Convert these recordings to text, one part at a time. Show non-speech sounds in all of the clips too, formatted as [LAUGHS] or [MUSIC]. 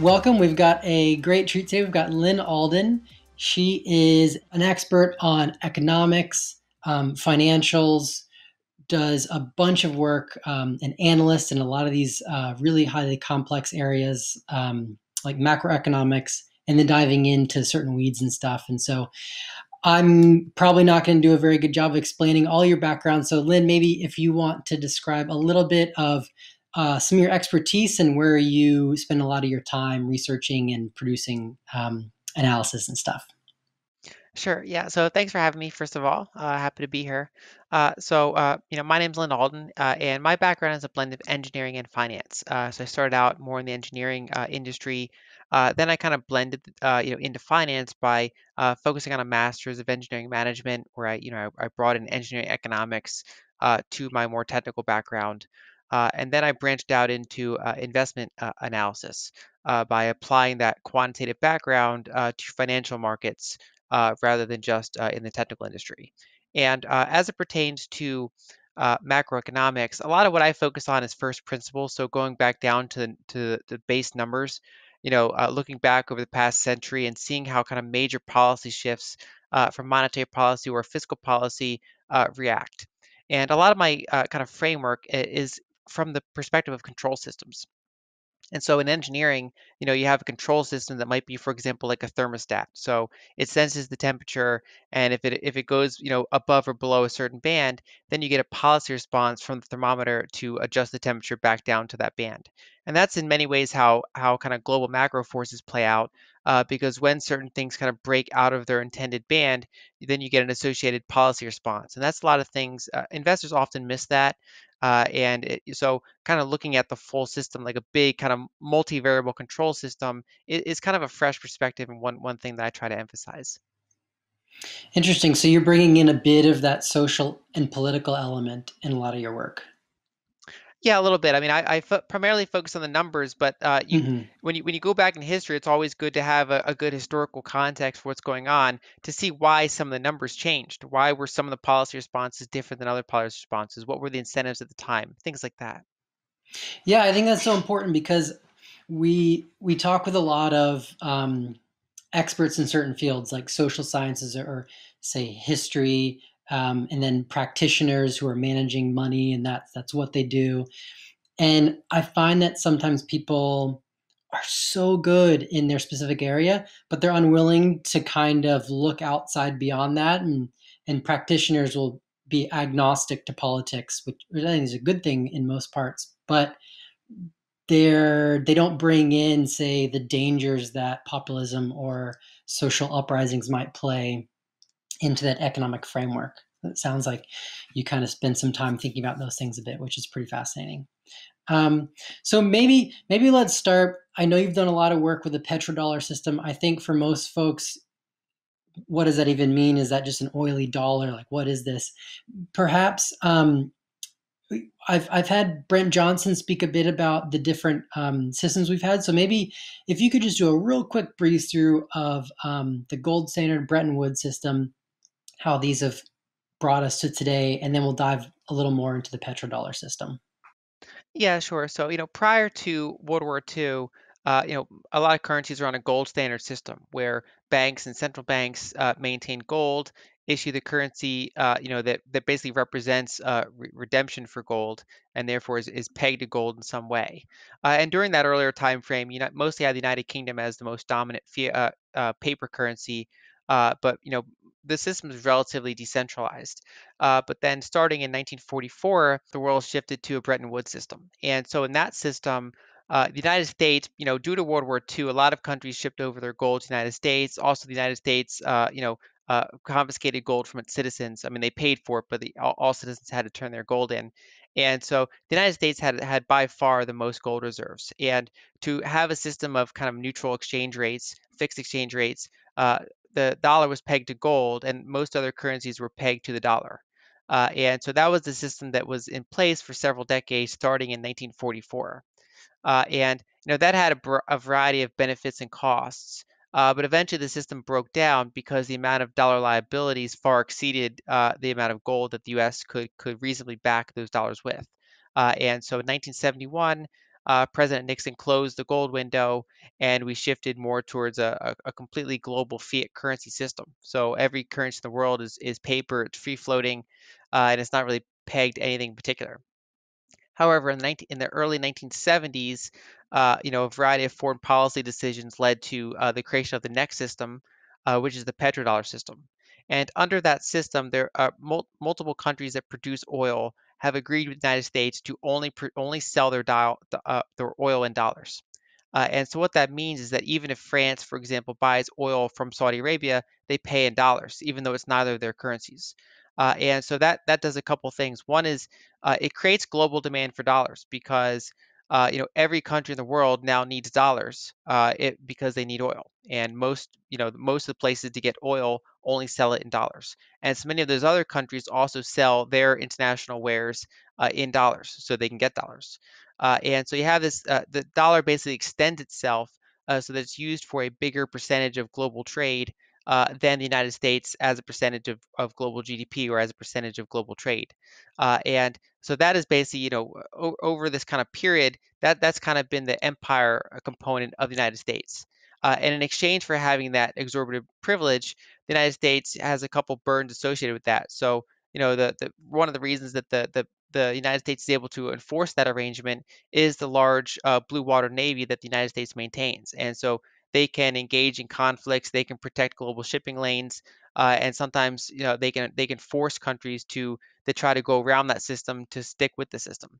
welcome. We've got a great treat today. We've got Lynn Alden. She is an expert on economics, um, financials, does a bunch of work, um, an analyst in a lot of these uh, really highly complex areas um, like macroeconomics, and then diving into certain weeds and stuff. And so I'm probably not going to do a very good job of explaining all your background. So, Lynn, maybe if you want to describe a little bit of uh, some of your expertise and where you spend a lot of your time researching and producing um, analysis and stuff. Sure. Yeah. So thanks for having me. First of all, uh, happy to be here. Uh, so uh, you know, my name's Lynn Alden, uh, and my background is a blend of engineering and finance. Uh, so I started out more in the engineering uh, industry. then I kind of blended, you know, into finance by focusing on a master's of engineering management, where I, you know, I, I brought in engineering economics to my more technical background. Uh, and then I branched out into uh, investment uh, analysis uh, by applying that quantitative background uh, to financial markets uh, rather than just in the technical industry. And as it pertains to macroeconomics, a lot of what I focus on is first principles. So going back down to the, to the base numbers, you know, looking back over the past century and seeing how kind of major policy shifts from monetary policy or fiscal policy react. And a lot of my uh, kind of framework is from the perspective of control systems. And so in engineering, you know, you have a control system that might be, for example, like a thermostat. So it senses the temperature, and if it if it goes, you know, above or below a certain band, then you get a policy response from the thermometer to adjust the temperature back down to that band. And that's in many ways how how kind of global macro forces play out, uh, because when certain things kind of break out of their intended band, then you get an associated policy response. And that's a lot of things. Uh, investors often miss that. Uh, and it, so kind of looking at the full system, like a big kind of multivariable control system is, is kind of a fresh perspective and one, one thing that I try to emphasize. Interesting. So you're bringing in a bit of that social and political element in a lot of your work. Yeah, a little bit. I mean, I, I f- primarily focus on the numbers, but uh, you, mm-hmm. when you when you go back in history, it's always good to have a, a, good historical context for what's going on to see why some of the numbers changed. Why were some of the policy responses different than other policy responses? What were the incentives at the time? Things like that. Yeah, I think that's so important because we we talk with a lot of um, experts in certain fields like social sciences or, or say history um, and then practitioners who are managing money, and that's that's what they do. And I find that sometimes people are so good in their specific area, but they're unwilling to kind of look outside beyond that. And and practitioners will be agnostic to politics, which I think is a good thing in most parts, but they're they don't bring in, say, the dangers that populism or social uprisings might play into that economic framework. It sounds like you kind of spend some time thinking about those things a bit, which is pretty fascinating. Um, so maybe maybe let's start. I know you've done a lot of work with the petrodollar system. I think for most folks, what does that even mean? Is that just an oily dollar? Like what is this? Perhaps um, I've I've had Brent Johnson speak a bit about the different um, systems we've had. So maybe if you could just do a real quick breeze through of um, the gold standard Bretton Woods system how these have brought us to today, and then we'll dive a little more into the petrodollar system. Yeah, sure. So, you know, prior to World War II, uh, you know, a lot of currencies are on a gold standard system where banks and central banks uh, maintain gold, issue the currency, uh, you know, that, that basically represents uh, re- redemption for gold and therefore is, is pegged to gold in some way. Uh, and during that earlier time frame, you know, mostly had the United Kingdom as the most dominant uh, paper currency, but, you know, the system is relatively decentralized. Uh, but then starting in 1944, the world shifted to a Bretton Woods system. And so in that system, uh, the United States, you know, due to World War II, a lot of countries shipped over their gold to the United States. Also, the United States, uh, you know, uh, confiscated gold from its citizens. I mean, they paid for it, but the, all, all, citizens had to turn their gold in. And so the United States had had by far the most gold reserves. And to have a system of kind of neutral exchange rates, fixed exchange rates, uh, the dollar was pegged to gold, and most other currencies were pegged to the dollar. Uh, and so that was the system that was in place for several decades, starting in 1944. Uh, and you know that had a, a variety of benefits and costs. Uh, but eventually, the system broke down because the amount of dollar liabilities far exceeded uh, the amount of gold that the U.S. could could reasonably back those dollars with. Uh, and so, in 1971, uh, President Nixon closed the gold window and we shifted more towards a, a, completely global fiat currency system. So every currency in the world is, is paper, it's free floating, uh, and it's not really pegged to anything in particular. However, in, 19, in the early 1970s, uh, you know, a variety of foreign policy decisions led to uh, the creation of the next system, uh, which is the petrodollar system. And under that system, there are mul multiple countries that produce oil have agreed with the United States to only only sell their, dial, uh, their oil in dollars. Uh, and so what that means is that even if France, for example, buys oil from Saudi Arabia, they pay in dollars, even though it's neither of their currencies. Uh, and so that that does a couple things. One is uh, it creates global demand for dollars because uh, you know, every country in the world now needs dollars uh, it, because they need oil. And most, you know, most of the places to get oil only sell it in dollars. And so many of those other countries also sell their international wares uh, in dollars so they can get dollars. Uh, and so you have this, uh, the dollar basically extends itself uh, so that it's used for a bigger percentage of global trade uh, than the United States as a percentage of, of global GDP or as a percentage of global trade. Uh, and so that is basically, you know, o- over this kind of period, that that's kind of been the empire uh, component of the United States. Uh, and in exchange for having that exorbitant privilege, the United States has a couple burdens associated with that. So, you know, the, the one of the reasons that the, the the United States is able to enforce that arrangement is the large uh, blue water navy that the United States maintains. And so they can engage in conflicts, they can protect global shipping lanes, uh, and sometimes you know they can they can force countries to to try to go around that system to stick with the system,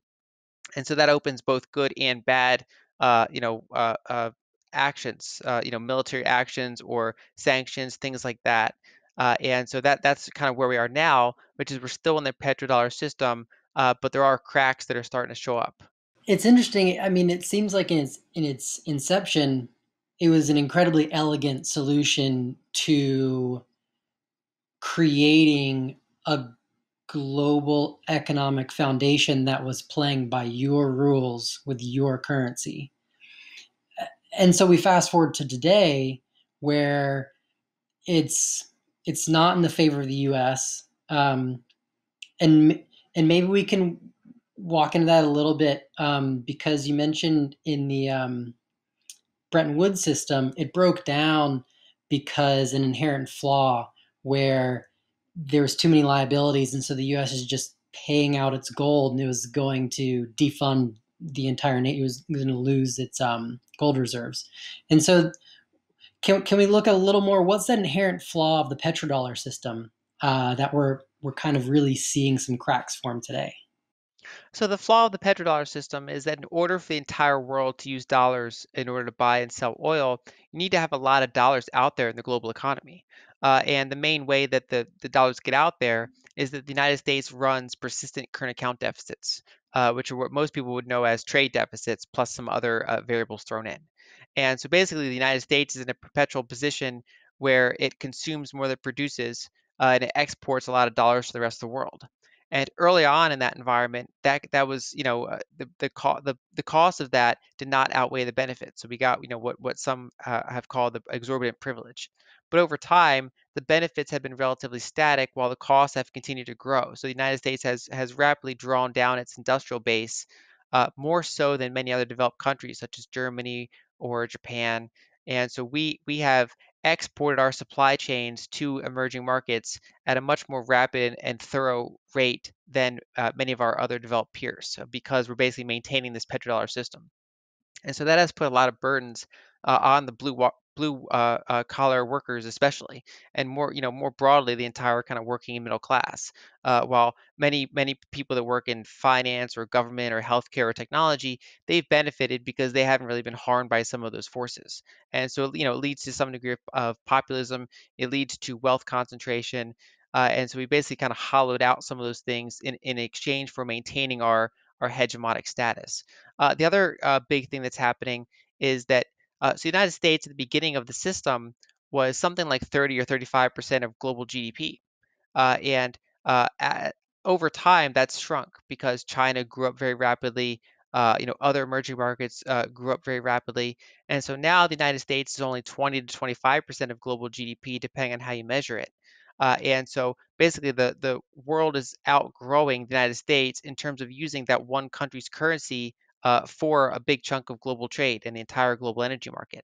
and so that opens both good and bad, uh, you know, uh, uh actions, uh, you know, military actions or sanctions, things like that. Uh, and so that that's kind of where we are now, which is we're still in the petrodollar system, but there are cracks that are starting to show up. It's interesting. I mean, it seems like in its in its inception, it was an incredibly elegant solution to creating a global economic foundation that was playing by your rules with your currency. And so we fast forward to today where it's it's not in the favor of the US um, and and maybe we can walk into that a little bit um, because you mentioned in the um, Bretton Woods system, it broke down because an inherent flaw where there was too many liabilities, and so the U.S. is just paying out its gold, and it was going to defund the entire nation. It was going to lose its um, gold reserves, and so can can we look a little more? What's that inherent flaw of the petrodollar system uh, that we're we're kind of really seeing some cracks form today? So the flaw of the petrodollar system is that in order for the entire world to use dollars in order to buy and sell oil, you need to have a lot of dollars out there in the global economy. Uh, and the main way that the, the dollars get out there is that the United States runs persistent current account deficits, uh, which are what most people would know as trade deficits plus some other uh, variables thrown in. And so basically, the United States is in a perpetual position where it consumes more than it produces uh, and it exports a lot of dollars to the rest of the world. And early on in that environment, that that was you know uh, the the, co- the the cost of that did not outweigh the benefit. So we got you know what what some uh, have called the exorbitant privilege. But over time, the benefits have been relatively static while the costs have continued to grow. So the United States has has rapidly drawn down its industrial base uh, more so than many other developed countries such as Germany or Japan. And so we we have exported our supply chains to emerging markets at a much more rapid and thorough rate than uh, many of our other developed peers because we're basically maintaining this petrodollar system. And so that has put a lot of burdens uh, on the blue, blue uh, uh, collar workers especially and more you know more broadly the entire kind of working middle class uh, while many many people that work in finance or government or healthcare or technology they've benefited because they haven't really been harmed by some of those forces and so you know it leads to some degree of, of populism it leads to wealth concentration uh, and so we basically kind of hollowed out some of those things in, in exchange for maintaining our our hegemonic status. Uh, the other uh, big thing that's happening is that uh, so the United States at the beginning of the system was something like 30 or 35 percent of global GDP, uh, and uh, at, over time that's shrunk because China grew up very rapidly. Uh, you know, other emerging markets uh, grew up very rapidly, and so now the United States is only 20 to 25 percent of global GDP, depending on how you measure it. Uh, and so basically, the, the world is outgrowing the United States in terms of using that one country's currency uh, for a big chunk of global trade and the entire global energy market.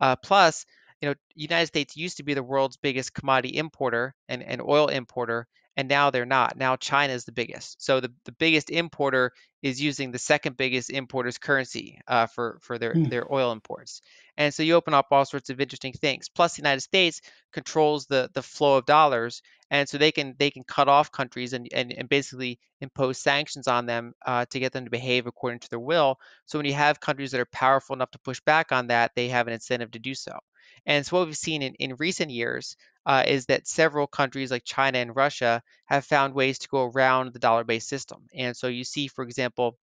Uh, plus, you know, United States used to be the world's biggest commodity importer and, and oil importer, and now they're not. Now China is the biggest. So the, the biggest importer is using the second biggest importer's currency uh, for for their mm. their oil imports. And so you open up all sorts of interesting things. Plus, the United States controls the the flow of dollars, and so they can they can cut off countries and and, and basically impose sanctions on them uh, to get them to behave according to their will. So when you have countries that are powerful enough to push back on that, they have an incentive to do so. And so what we've seen in, in recent years uh, is that several countries like China and Russia have found ways to go around the dollar-based system. And so you see, for example,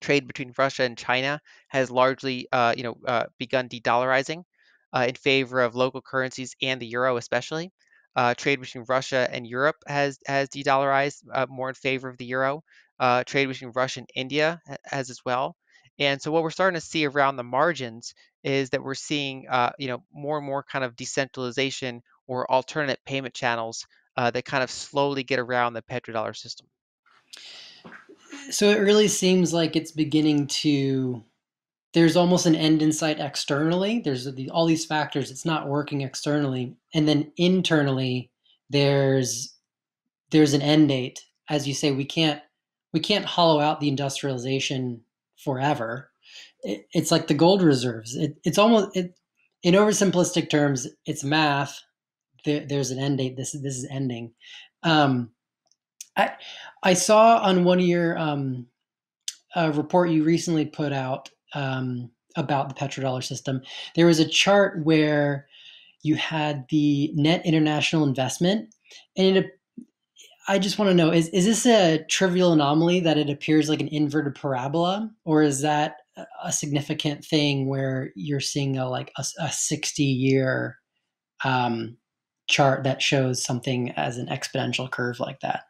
trade between Russia and China has largely, uh, you know, uh, begun de-dollarizing uh, in favor of local currencies and the euro, especially. Uh, trade between Russia and Europe has has de-dollarized uh, more in favor of the euro. trade between Russia and India has as well. And so what we're starting to see around the margins is that we're seeing, uh, you know, more and more kind of decentralization or alternate payment channels uh, that kind of slowly get around the petrodollar system. So it really seems like it's beginning to. There's almost an end in sight externally. There's the, all these factors. It's not working externally, and then internally, there's there's an end date. As you say, we can't we can't hollow out the industrialization forever. It, it's like the gold reserves. It, it's almost it, in oversimplistic terms, it's math. There, there's an end date. This this is ending. Um, I I saw on one of your um, uh, report you recently put out um, about the petrodollar system. There was a chart where you had the net international investment, and it I just want to know is, is this a trivial anomaly that it appears like an inverted parabola, or is that a significant thing where you're seeing a like a, a 60 year um, chart that shows something as an exponential curve like that?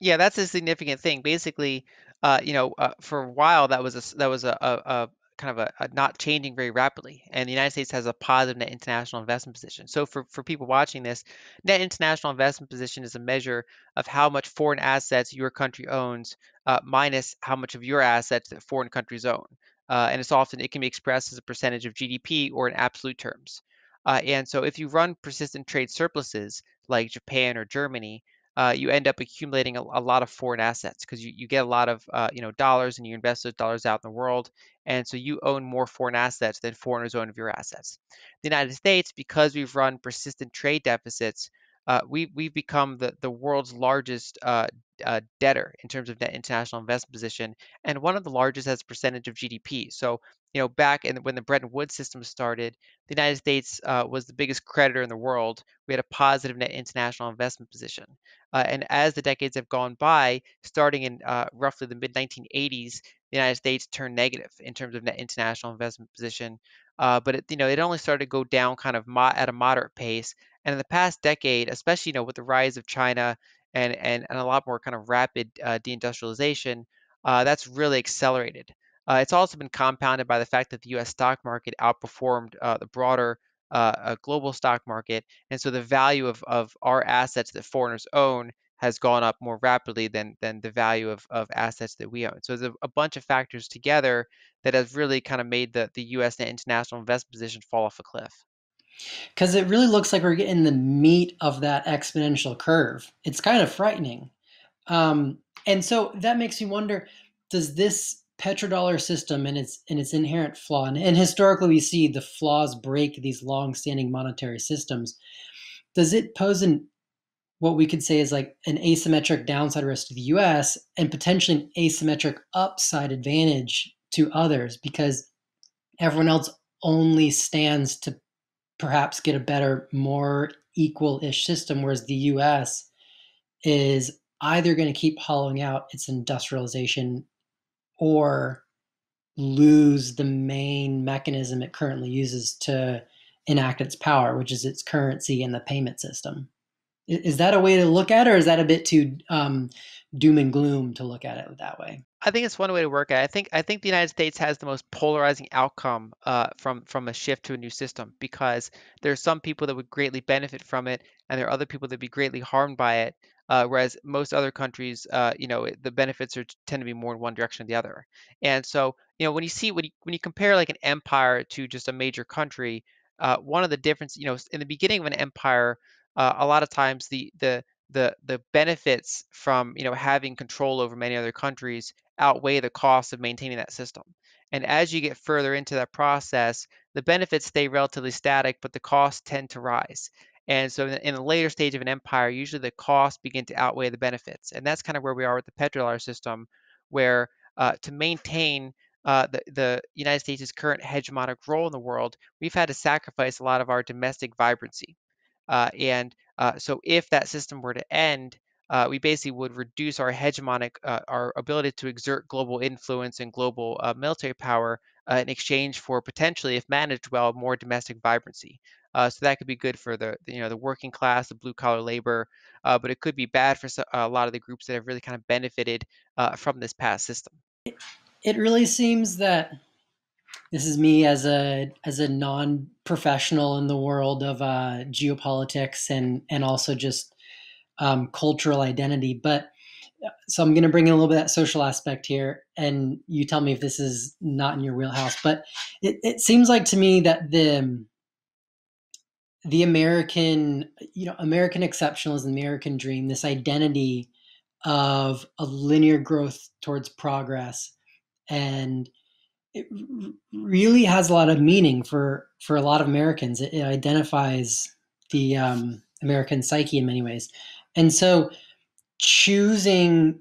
Yeah, that's a significant thing. Basically, uh, you know, uh, for a while that was a that was a, a, kind of a, a, not changing very rapidly. And the United States has a positive net international investment position. So for, for people watching this, net international investment position is a measure of how much foreign assets your country owns uh, minus how much of your assets that foreign countries own. Uh, and it's often it can be expressed as a percentage of GDP or in absolute terms. Uh, and so if you run persistent trade surpluses like Japan or Germany, uh, you end up accumulating a, a lot of foreign assets because you, you get a lot of uh, you know dollars and you invest those dollars out in the world, and so you own more foreign assets than foreigners own of your assets. The United States, because we've run persistent trade deficits, uh, we we've become the the world's largest uh, uh, debtor in terms of net international investment position, and one of the largest as a percentage of GDP. So you know, back in, when the Bretton Woods system started, the United States uh, was the biggest creditor in the world. We had a positive net international investment position. Uh, and as the decades have gone by, starting in uh, roughly the mid 1980s, the United States turned negative in terms of net international investment position. Uh, but it, you know, it only started to go down kind of mo- at a moderate pace. And in the past decade, especially you know, with the rise of China and and, and a lot more kind of rapid uh, deindustrialization, uh, that's really accelerated. Uh, it's also been compounded by the fact that the U.S. stock market outperformed uh, the broader uh, uh, global stock market, and so the value of, of our assets that foreigners own has gone up more rapidly than than the value of, of assets that we own. So there's a, a bunch of factors together that has really kind of made the, the U.S. and international investment position fall off a cliff. Because it really looks like we're getting the meat of that exponential curve. It's kind of frightening. Um, and so that makes me wonder does this petrodollar system and its and its inherent flaw. And, and historically, we see the flaws break these long-standing monetary systems. Does it pose an what we could say is like an asymmetric downside risk to the U.S. and potentially an asymmetric upside advantage to others because everyone else only stands to perhaps get a better, more equal-ish system, whereas the U.S. is either going to keep hollowing out its industrialization or lose the main mechanism it currently uses to enact its power, which is its currency and the payment system. Is that a way to look at it, or is that a bit too um, doom and gloom to look at it that way? I think it's one way to work at. It. I think I think the United States has the most polarizing outcome uh, from from a shift to a new system because there are some people that would greatly benefit from it, and there are other people that would be greatly harmed by it. Uh, whereas most other countries, uh, you know, the benefits are tend to be more in one direction or the other. And so, you know, when you see when you, when you compare like an empire to just a major country, uh, one of the differences, you know, in the beginning of an empire, uh, a lot of times the the the the benefits from you know having control over many other countries outweigh the cost of maintaining that system. And as you get further into that process, the benefits stay relatively static, but the costs tend to rise. And so, in a later stage of an empire, usually the costs begin to outweigh the benefits. And that's kind of where we are with the petrodollar system, where uh, to maintain uh, the, the, United States' current hegemonic role in the world, we've had to sacrifice a lot of our domestic vibrancy. Uh, and uh, so, if that system were to end, uh, we basically would reduce our hegemonic, uh, our ability to exert global influence and global uh, military power uh, in exchange for potentially, if managed well, more domestic vibrancy. Uh, so that could be good for the, you know, the working class, the blue collar labor, uh, but it could be bad for a lot of the groups that have really kind of benefited from this past system. It, it really seems that this is me as a as a non professional in the world of geopolitics and and also just um, cultural identity. But uh, so I'm going to bring in a little bit that social aspect here, and you tell me if this is not in your wheelhouse. But it, it seems like to me that the the American, you know, American exceptionalism, American dream, this identity of a linear growth towards progress, and it really has a lot of meaning for for a lot of Americans. It, it identifies the um, American psyche in many ways. And so choosing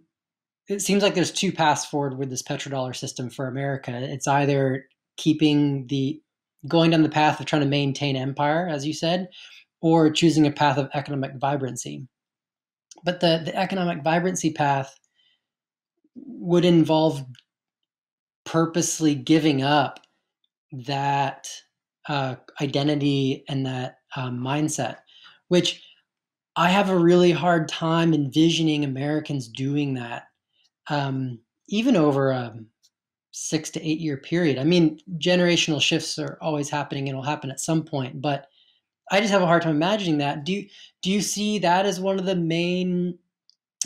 it seems like there's two paths forward with this petrodollar system for America. It's either keeping the going down the path of trying to maintain empire, as you said, or choosing a path of economic vibrancy. But the, the economic vibrancy path would involve purposely giving up that uh, identity and that uh, mindset, which I have a really hard time envisioning Americans doing that, um, even over a six to eight year period. I mean, generational shifts are always happening and will happen at some point, but I just have a hard time imagining that. Do you, do you see that as one of the main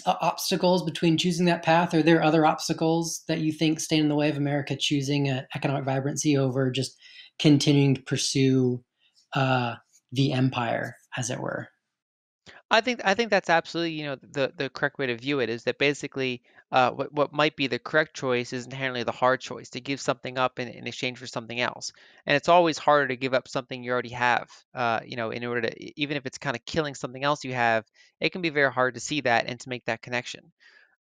uh, obstacles between choosing that path? Are there other obstacles that you think stand in the way of America choosing uh, economic vibrancy over just continuing to pursue uh, the empire, as it were? I think I think that's absolutely you know the the correct way to view it is that basically uh, what what might be the correct choice is inherently the hard choice to give something up in, in exchange for something else, and it's always harder to give up something you already have. Uh, you know, in order to even if it's kind of killing something else you have, it can be very hard to see that and to make that connection.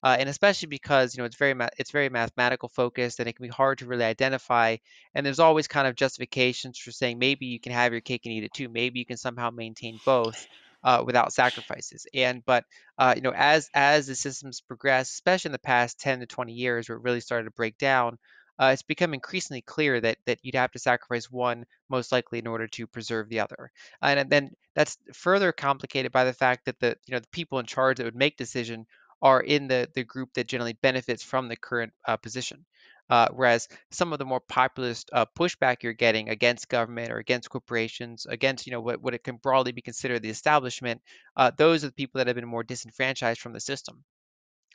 Uh, and especially because you know it's very ma- it's very mathematical focused and it can be hard to really identify and there's always kind of justifications for saying maybe you can have your cake and eat it too maybe you can somehow maintain both uh, without sacrifices. And but uh, you know, as as the systems progress, especially in the past 10 to 20 years, where it really started to break down, uh, it's become increasingly clear that that you'd have to sacrifice one most likely in order to preserve the other. And, and then that's further complicated by the fact that the you know the people in charge that would make decision are in the the group that generally benefits from the current uh, position. Uh, whereas some of the more populist uh, pushback you're getting against government or against corporations, against you know what, what it can broadly be considered the establishment, uh, those are the people that have been more disenfranchised from the system.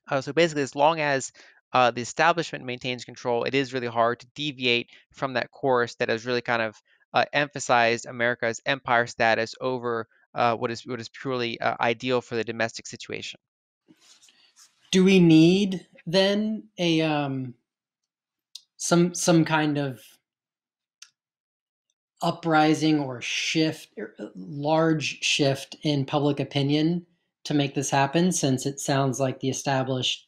Uh, so basically, as long as uh, the establishment maintains control, it is really hard to deviate from that course that has really kind of uh, emphasized America's empire status over what is what is purely ideal for the domestic situation. Do we need then a um some some kind of uprising or shift er, uh, large shift in public opinion to make this happen since it sounds like the established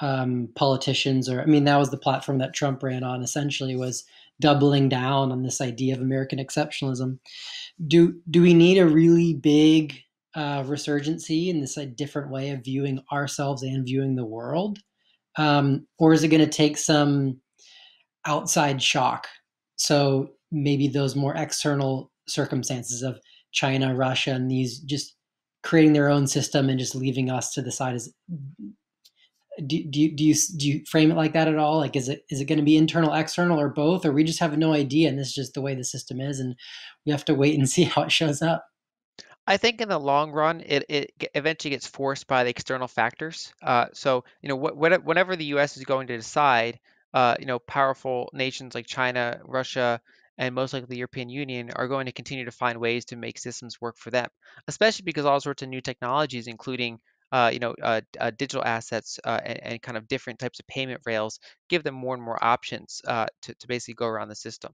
um, politicians or i mean that was the platform that trump ran on essentially was doubling down on this idea of american exceptionalism do do we need a really big uh, resurgency this like, different way of viewing ourselves and viewing the world um, or is it going to take some outside shock. So maybe those more external circumstances of China, Russia, and these just creating their own system and just leaving us to the side is. Do, do, you, do you do you frame it like that at all? Like, is it is it going to be internal, external, or both? Or we just have no idea, and this is just the way the system is, and we have to wait and [LAUGHS] see how it shows up. I think in the long run, it, it eventually gets forced by the external factors. Uh, so you know, wh- whenever the U.S. is going to decide uh, you know, powerful nations like China, Russia, and most likely the European Union are going to continue to find ways to make systems work for them, especially because all sorts of new technologies, including uh, you know, uh, uh, digital assets uh, and, and, kind of different types of payment rails give them more and more options uh, to, to, basically go around the system.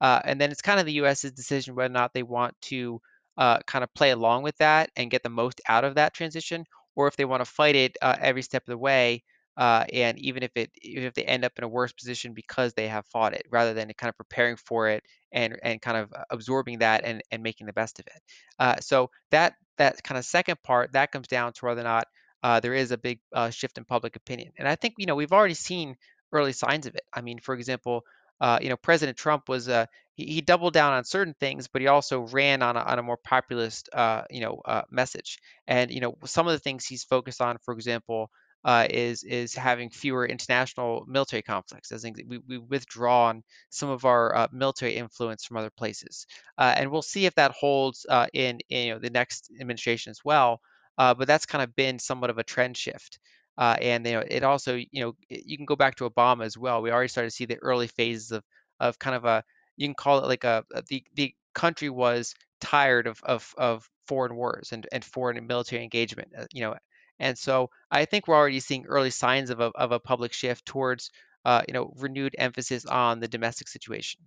Uh, and then it's kind of the U.S.'s decision whether or not they want to kind of play along with that and get the most out of that transition, or if they want to fight it every step of the way uh, and even if it even if they end up in a worse position because they have fought it rather than kind of preparing for it and and kind of uh, absorbing that and and making the best of it uh, so that that kind of second part that comes down to whether or not uh, there is a big uh, shift in public opinion and i think you know we've already seen early signs of it i mean for example uh, you know president trump was uh, he, doubled down on certain things but he also ran on a, on a more populist you know message and you know some of the things he's focused on for example uh, is is having fewer international military conflicts. I think we we withdrawn some of our uh, military influence from other places, uh, and we'll see if that holds uh, in, in you know, the next administration as well. Uh, but that's kind of been somewhat of a trend shift. and you know, it also, you know, you can go back to Obama as well. We already started to see the early phases of, of kind of a, you can call it like a, a the the country was tired of of, of foreign wars and, and foreign military engagement. you know, and so I think we're already seeing early signs of a, of a public shift towards, uh, you know, renewed emphasis on the domestic situation.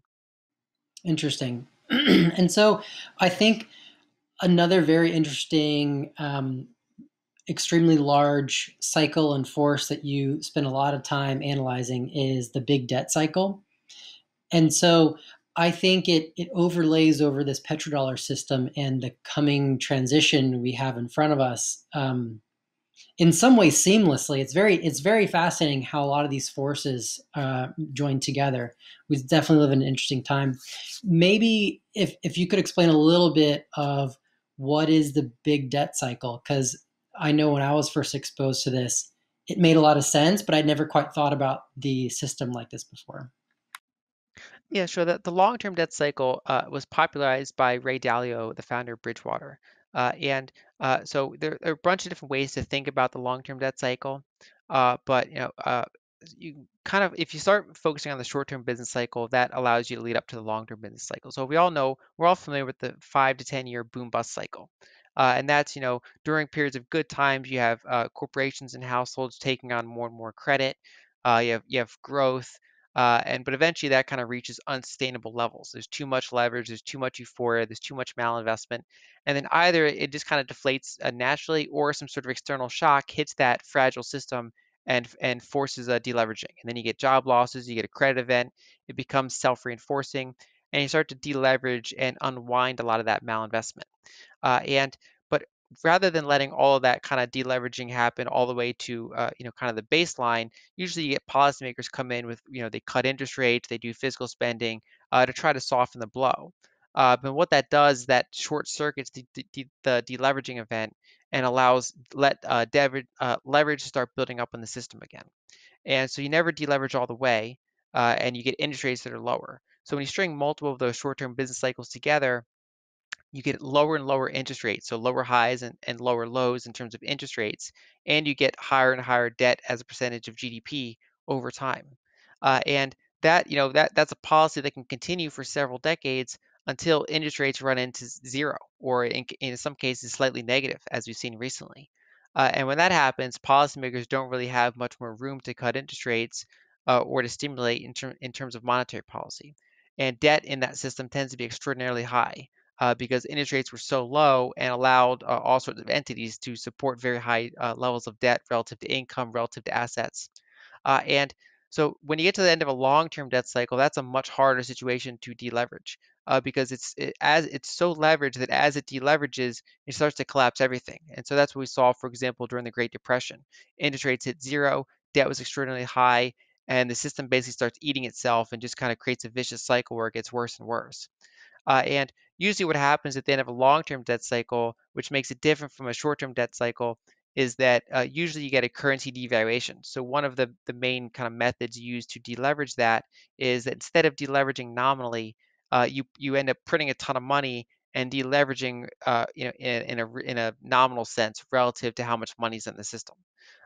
Interesting. [CLEARS THROAT] and so I think another very interesting, um, extremely large cycle and force that you spend a lot of time analyzing is the big debt cycle. And so I think it it overlays over this petrodollar system and the coming transition we have in front of us um, in some ways seamlessly. It's very it's very fascinating how a lot of these forces uh, join together. We definitely live in an interesting time. Maybe if if you could explain a little bit of what is the big debt cycle, because I know when I was first exposed to this, it made a lot of sense, but I'd never quite thought about the system like this before. Yeah, sure. The, the long term debt cycle uh, was popularized by Ray Dalio, the founder of Bridgewater. Uh, and uh, so there, there, are a bunch of different ways to think about the long-term debt cycle. Uh, but you know, you kind of if you start focusing on the short-term business cycle that allows you to lead up to the long-term business cycle so we all know we're all familiar with the five to ten year boom bust cycle uh, and that's you know during periods of good times you have uh, corporations and households taking on more and more credit uh, you have you have growth uh, and but eventually that kind of reaches unsustainable levels. There's too much leverage, there's too much euphoria, there's too much malinvestment, and then either it just kind of deflates uh, naturally, or some sort of external shock hits that fragile system and and forces a deleveraging. And then you get job losses, you get a credit event. It becomes self-reinforcing, and you start to deleverage and unwind a lot of that malinvestment. Uh, and rather than letting all of that kind of deleveraging happen all the way to uh, you know kind of the baseline, usually you get policymakers come in with you know they cut interest rates, they do fiscal spending uh, to try to soften the blow. Uh, but what that does, that short circuits the, the, the deleveraging event and allows let uh, uh, leverage start building up in the system again. And so you never deleverage all the way, uh, and you get interest rates that are lower. So when you string multiple of those short-term business cycles together, you get lower and lower interest rates, so lower highs and, and lower lows in terms of interest rates, and you get higher and higher debt as a percentage of GDP over time. Uh, and that, you know, that that's a policy that can continue for several decades until interest rates run into zero, or in, in some cases slightly negative, as we've seen recently. Uh, and when that happens, policymakers don't really have much more room to cut interest rates uh, or to stimulate in, ter- in terms of monetary policy. And debt in that system tends to be extraordinarily high uh, because interest rates were so low and allowed uh, all sorts of entities to support very high uh, levels of debt relative to income, relative to assets. Uh, and so when you get to the end of a long-term debt cycle, that's a much harder situation to deleverage uh, because it's it, as it's so leveraged that as it deleverages, it starts to collapse everything. And so that's what we saw, for example, during the Great Depression. Interest rates hit zero, debt was extraordinarily high, and the system basically starts eating itself and just kind of creates a vicious cycle where it gets worse and worse. Uh, and usually what happens at the end of a long-term debt cycle, which makes it different from a short-term debt cycle, is that uh, usually you get a currency devaluation. So one of the, the main kind of methods used to deleverage that is that instead of deleveraging nominally, uh, you you end up printing a ton of money and deleveraging uh, you know in, in, a in a nominal sense relative to how much money's in the system.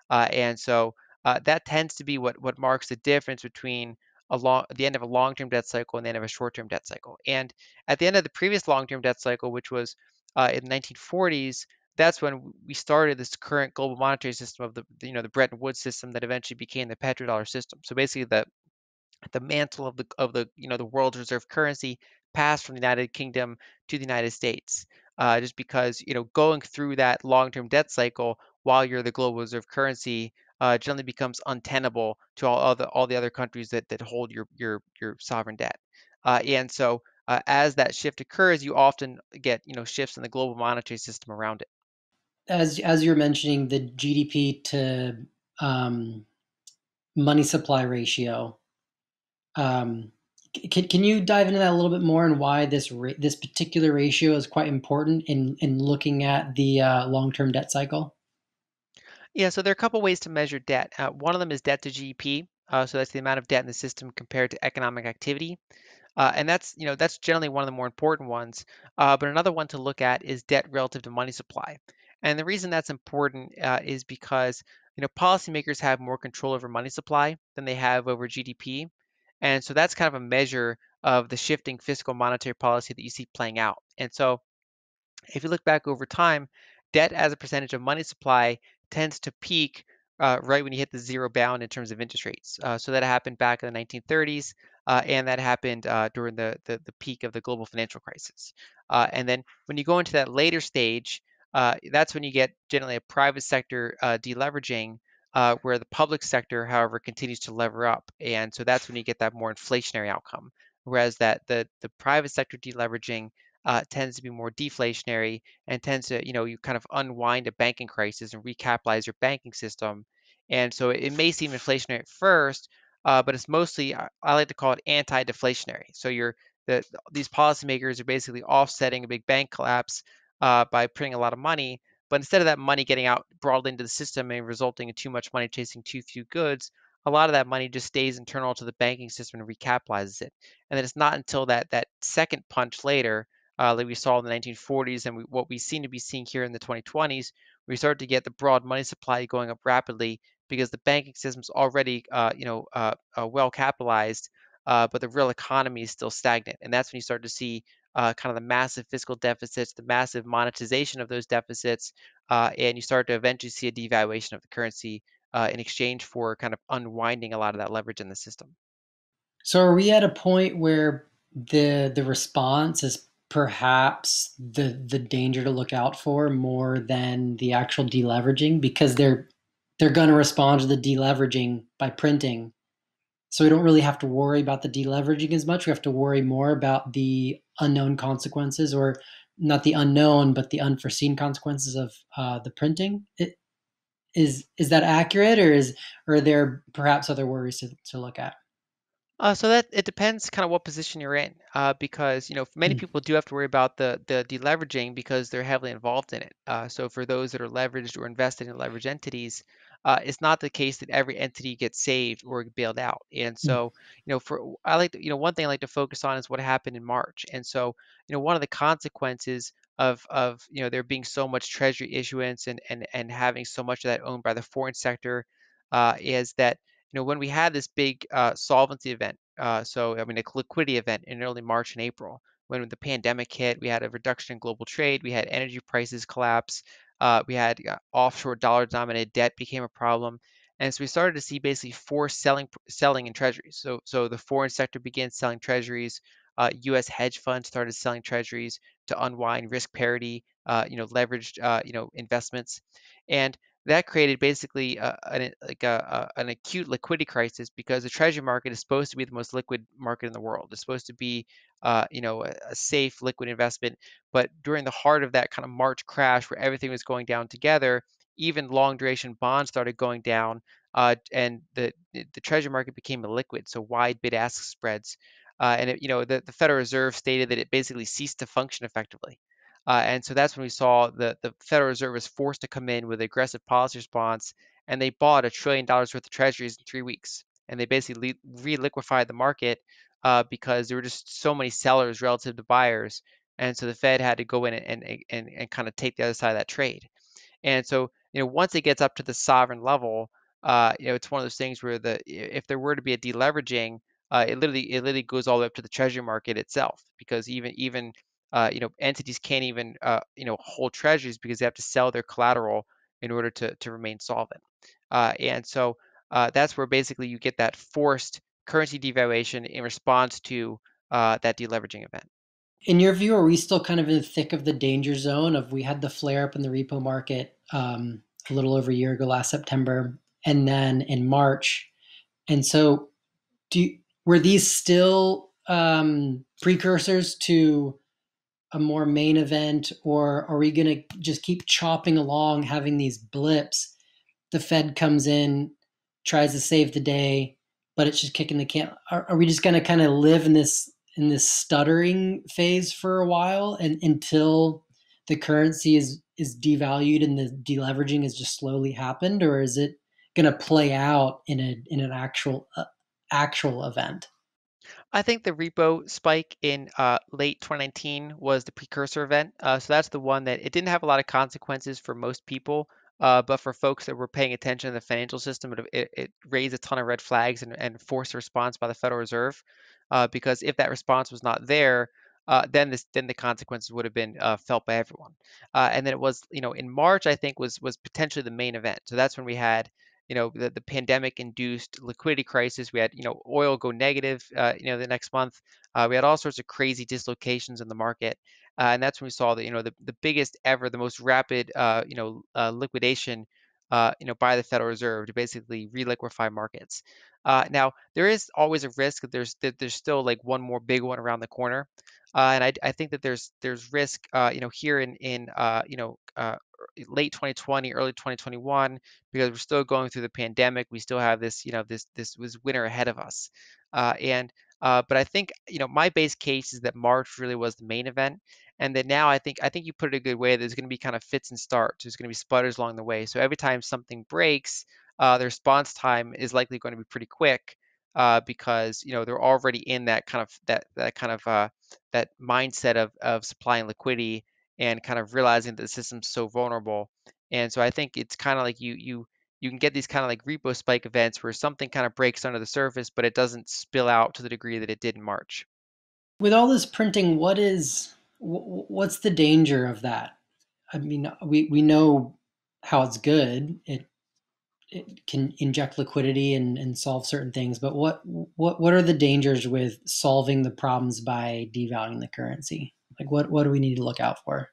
Uh, and so uh, that tends to be what what marks the difference between a long the end of a long-term debt cycle and the end of a short-term debt cycle. And at the end of the previous long-term debt cycle, which was uh, in the 1940s, that's when we started this current global monetary system of the you know the Bretton Woods system that eventually became the petrodollar system. So basically, the the mantle of the of the you know the world's reserve currency passed from the United Kingdom to the United States, uh, just because you know going through that long-term debt cycle while you're the global reserve currency uh, generally becomes untenable to all other all the other countries that that hold your your your sovereign debt. Uh, and so uh, as that shift occurs, you often get you know shifts in the global monetary system around it. As as you're mentioning the GDP to um, money supply ratio, um, can can you dive into that a little bit more and why this ra- this particular ratio is quite important in in looking at the uh, long term debt cycle? Yeah, so there are a couple ways to measure debt. Uh, one of them is debt to GDP. Uh, so that's the amount of debt in the system compared to economic activity. Uh, and that's you know that's generally one of the more important ones. Uh, but another one to look at is debt relative to money supply. And the reason that's important uh, is because you know policymakers have more control over money supply than they have over GDP. And so that's kind of a measure of the shifting fiscal monetary policy that you see playing out. And so if you look back over time, debt as a percentage of money supply tends to peak uh, right when you hit the zero bound in terms of interest rates. Uh, so that happened back in the 1930s, uh, and that happened uh, during the, the, the peak of the global financial crisis. Uh, and then when you go into that later stage, uh, that's when you get generally a private sector deleveraging, where the public sector, however, continues to lever up, and so that's when you get that more inflationary outcome. Whereas that the the private sector deleveraging uh, tends to be more deflationary and tends to, you know, you kind of unwind a banking crisis and recapitalize your banking system. And so it may seem inflationary at first, uh, but it's mostly, uh, I, like to call it anti-deflationary. So you're the, these policymakers are basically offsetting a big bank collapse uh, by printing a lot of money. But instead of that money getting out broadly into the system and resulting in too much money chasing too few goods, a lot of that money just stays internal to the banking system and recapitalizes it. And then it's not until that that second punch later uh, like we saw in the 1940s and we, what we seem to be seeing here in the 2020s, we start to get the broad money supply going up rapidly because the banking system's already, uh, you know, uh, uh well capitalized, uh, but the real economy is still stagnant, and that's when you start to see uh, kind of the massive fiscal deficits, the massive monetization of those deficits, and you start to eventually see a devaluation of the currency in exchange for kind of unwinding a lot of that leverage in the system. So, are we at a point where the the response is perhaps the the danger to look out for more than the actual deleveraging because they're they're going to respond to the deleveraging by printing. So we don't really have to worry about the deleveraging as much. We have to worry more about the unknown consequences or not the unknown but the unforeseen consequences of uh, the printing. It, is is that accurate or is or are there perhaps other worries to, to look at? Uh, so that it depends kind of what position you're in, uh, because you know many Mm. people do have to worry about the the deleveraging because they're heavily involved in it. Uh, so for those that are leveraged or invested in leveraged entities, uh, it's not the case that every entity gets saved or bailed out. And Mm. so you know for I like to, you know one thing I like to focus on is what happened in March. And so you know one of the consequences of of you know there being so much treasury issuance and and and having so much of that owned by the foreign sector uh, is that you know, when we had this big uh, solvency event, uh, so I mean, a liquidity event in early March and April, when the pandemic hit, we had a reduction in global trade, we had energy prices collapse, uh, we had uh, offshore dollar dominated debt became a problem, and so we started to see basically forced selling selling in treasuries. So so the foreign sector began selling treasuries. Uh, U.S. hedge funds started selling treasuries to unwind risk parity, uh, you know, leveraged, uh, you know, investments, and that created basically a, an, like a, a, an acute liquidity crisis because the treasury market is supposed to be the most liquid market in the world. It's supposed to be, uh, you know, a, a, safe liquid investment. But during the heart of that kind of March crash, where everything was going down together, even long duration bonds started going down, uh, and the the treasury market became illiquid. So wide bid ask spreads. Uh, and it, you know the, the Federal Reserve stated that it basically ceased to function effectively. Uh, and so that's when we saw the, the Federal Reserve was forced to come in with aggressive policy response, and they bought a trillion dollars worth of treasuries in three weeks. And they basically re liquefied the market uh, because there were just so many sellers relative to buyers. And so the Fed had to go in and, and, and, and kind of take the other side of that trade. And so, you know, once it gets up to the sovereign level, uh, you know, it's one of those things where the if there were to be a deleveraging, uh, it literally it literally goes all the way up to the treasury market itself because even even uh, you know entities can't even uh, you know hold treasuries because they have to sell their collateral in order to to remain solvent. Uh, and so uh, that's where basically you get that forced currency devaluation in response to uh, that deleveraging event. In your view, are we still kind of in the thick of the danger zone? Of we had the flare up in the repo market um, a little over a year ago, last September, and then in March, and so do were these still um, precursors to a more main event or are we going to just keep chopping along having these blips the fed comes in tries to save the day but it's just kicking the can are, are we just going to kind of live in this in this stuttering phase for a while and until the currency is is devalued and the deleveraging has just slowly happened or is it going to play out in a in an actual uh, actual event I think the repo spike in uh, late 2019 was the precursor event. Uh, so that's the one that it didn't have a lot of consequences for most people, uh, but for folks that were paying attention to the financial system, it, it, it raised a ton of red flags and, and forced a response by the Federal Reserve. Uh, because if that response was not there, uh, then this then the consequences would have been uh, felt by everyone. and then it was you know in March I think was was potentially the main event. So that's when we had you know the, the pandemic induced liquidity crisis we had you know oil go negative uh, you know the next month uh, we had all sorts of crazy dislocations in the market uh, and that's when we saw that you know the, the biggest ever the most rapid uh, you know uh, liquidation uh, you know by the federal reserve to basically reliquify markets now there is always a risk that there's that there's still like one more big one around the corner and I, I think that there's there's risk you know here in in you know late 2020, early 2021, because we're still going through the pandemic. We still have this, you know, this this was winter ahead of us. Uh, and uh, but I think you know my base case is that March really was the main event, and that now I think I think you put it a good way. There's going to be kind of fits and starts. There's going to be sputters along the way. So every time something breaks, uh, the response time is likely going to be pretty quick uh, because you know they're already in that kind of that that kind of uh, that mindset of of supply and liquidity and kind of realizing that the system's so vulnerable. And so I think it's kind of like you you you can get these kind of like repo spike events where something kind of breaks under the surface, but it doesn't spill out to the degree that it did in March. With all this printing, what is what's the danger of that? I mean, uh, we we know how it's good. It it can inject liquidity and, and solve certain things, but what what what are the dangers with solving the problems by devaluing the currency? Like, what what do we need to look out for?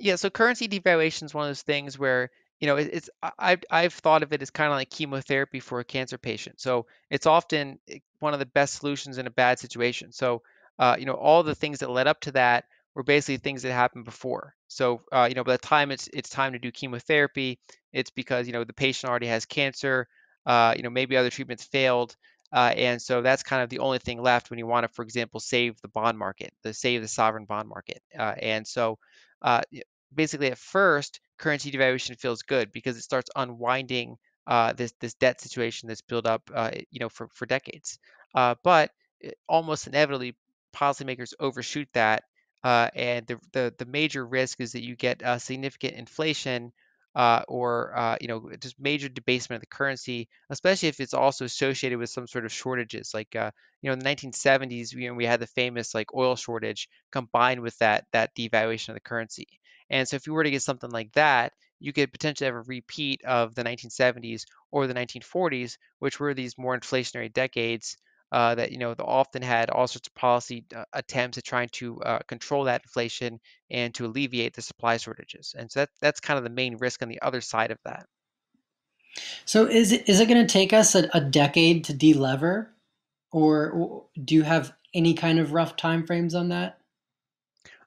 Yeah, so currency devaluation is one of those things where you know it's I've I've thought of it as kind of like chemotherapy for a cancer patient. So it's often eh, one of the best solutions in a bad situation. So uh, you know all the things that led up to that were basically things that happened before. So uh, you know by the time it's it's time to do chemotherapy, it's because you know the patient already has cancer. Uh, you know maybe other treatments failed. Uh, and so that's kind of the only thing left when you want to, for example, save the bond market, the save the sovereign bond market. Uh, and so uh, basically at first, currency devaluation feels good because it starts unwinding uh, this this debt situation that's built up, uh, you know, for, for decades. Uh, but almost inevitably, policymakers overshoot that. and the, the, the major risk is that you get significant inflation uh, or uh, you know just major debasement of the currency, especially if it's also associated with some sort of shortages. Like uh, you know, in the 1970s, you know, we had the famous like oil shortage combined with that that devaluation of the currency. And so, if you were to get something like that, you could potentially have a repeat of the 1970s or the 1940s, which were these more inflationary decades uh, that you know often had all sorts of policy uh, attempts at trying to uh, control that inflation and to alleviate the supply shortages. And so that, that's kind of the main risk on the other side of that. So is it, is it going to take us a, a decade to delever, or do you have any kind of rough timeframes on that?